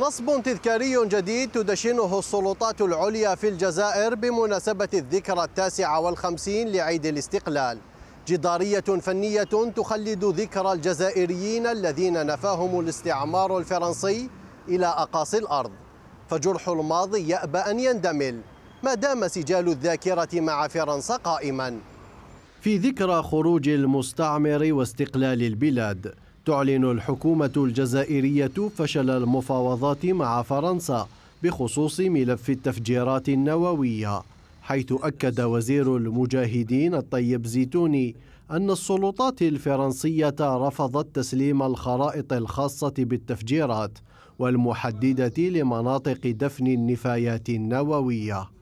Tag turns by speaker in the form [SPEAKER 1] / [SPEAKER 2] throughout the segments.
[SPEAKER 1] نصب تذكاري جديد تدشنه السلطات العليا في الجزائر بمناسبة الذكرى التاسعة والخمسين لعيد الاستقلال جدارية فنية تخلد ذكرى الجزائريين الذين نفاهم الاستعمار الفرنسي إلى أقاصي الأرض فجرح الماضي يأبى أن يندمل ما دام سجال الذاكرة مع فرنسا قائما في ذكرى خروج المستعمر واستقلال البلاد تعلن الحكومة الجزائرية فشل المفاوضات مع فرنسا بخصوص ملف التفجيرات النووية حيث أكد وزير المجاهدين الطيب زيتوني أن السلطات الفرنسية رفضت تسليم الخرائط الخاصة بالتفجيرات والمحددة لمناطق دفن النفايات النووية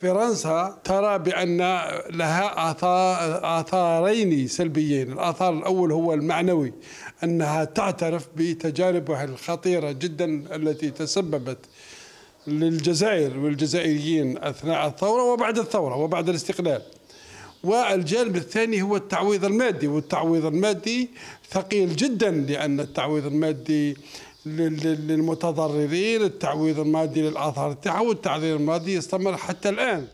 [SPEAKER 2] فرنسا ترى بأن لها آثار آثارين سلبيين الآثار الأول هو المعنوي أنها تعترف بتجاربها الخطيرة جدا التي تسببت للجزائر والجزائريين أثناء الثورة وبعد الثورة وبعد الاستقلال والجانب الثاني هو التعويض المادي والتعويض المادي ثقيل جدا لأن التعويض المادي للمتضررين التعويض المادي للأثار تاعها والتعذير المادي يستمر حتى الآن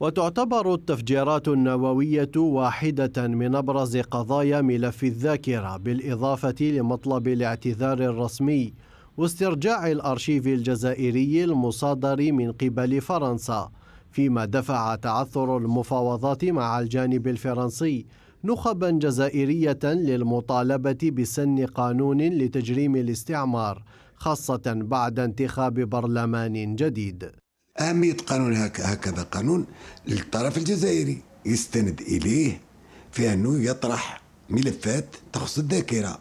[SPEAKER 1] وتعتبر التفجيرات النووية واحدة من أبرز قضايا ملف الذاكرة بالإضافة لمطلب الاعتذار الرسمي واسترجاع الأرشيف الجزائري المصادر من قبل فرنسا فيما دفع تعثر المفاوضات مع الجانب الفرنسي نخبا جزائرية للمطالبة بسن قانون لتجريم الاستعمار خاصة بعد انتخاب برلمان جديد
[SPEAKER 3] أهمية قانون هكذا قانون للطرف الجزائري يستند إليه في أنه يطرح ملفات تخص الذاكرة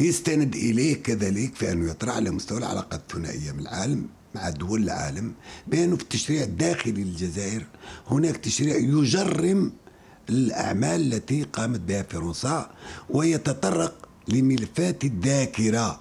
[SPEAKER 3] يستند إليه كذلك في أنه يطرح على مستوى العلاقات الثنائية من العالم مع دول العالم بأنه في التشريع الداخلي للجزائر هناك تشريع يجرم الأعمال التي قامت بها فرنسا ويتطرق لملفات الذاكرة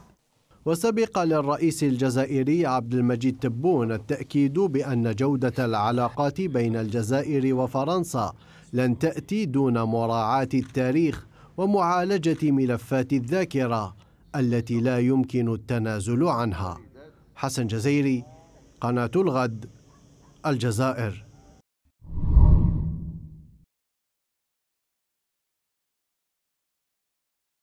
[SPEAKER 1] وسبق للرئيس الجزائري عبد المجيد تبون التأكيد بأن جودة العلاقات بين الجزائر وفرنسا لن تأتي دون مراعاة التاريخ ومعالجة ملفات الذاكرة التي لا يمكن التنازل عنها حسن جزيري قناة الغد
[SPEAKER 2] الجزائر